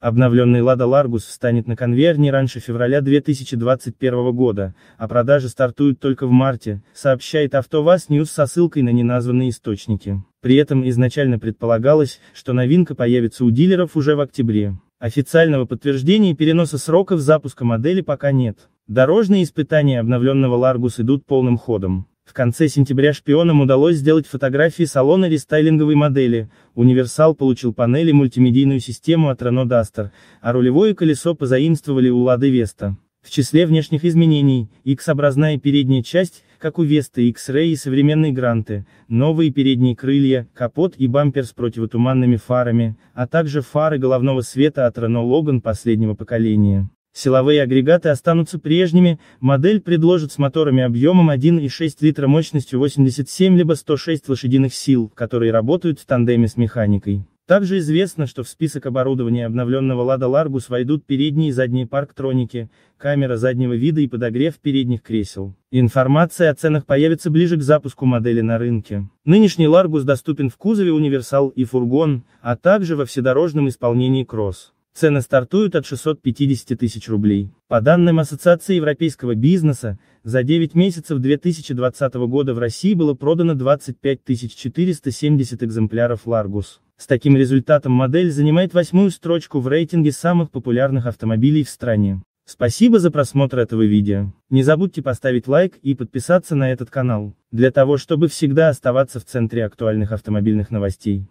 Обновленный Lada Largus встанет на конвейер не раньше февраля 2021 года, а продажи стартуют только в марте, сообщает АвтоВАЗ News со ссылкой на неназванные источники. При этом изначально предполагалось, что новинка появится у дилеров уже в октябре. Официального подтверждения переноса сроков запуска модели пока нет. Дорожные испытания обновленного Largus идут полным ходом. В конце сентября шпионам удалось сделать фотографии салона рестайлинговой модели, Универсал получил панели мультимедийную систему от Renault Duster, а рулевое колесо позаимствовали у Лады Веста. В числе внешних изменений, X-образная передняя часть, как у Весты X-Ray и современной Гранты, новые передние крылья, капот и бампер с противотуманными фарами, а также фары головного света от Renault Logan последнего поколения. Силовые агрегаты останутся прежними, модель предложит с моторами объемом 1,6 литра мощностью 87 либо 106 лошадиных сил, которые работают в тандеме с механикой. Также известно, что в список оборудования обновленного Lada Largus войдут передние и задние парктроники, камера заднего вида и подогрев передних кресел. Информация о ценах появится ближе к запуску модели на рынке. Нынешний Largus доступен в кузове универсал и фургон, а также во вседорожном исполнении Cross. Цены стартуют от 650 тысяч рублей. По данным Ассоциации европейского бизнеса, за 9 месяцев 2020 года в России было продано 25 470 экземпляров Largus. С таким результатом модель занимает восьмую строчку в рейтинге самых популярных автомобилей в стране. Спасибо за просмотр этого видео. Не забудьте поставить лайк и подписаться на этот канал, для того чтобы всегда оставаться в центре актуальных автомобильных новостей.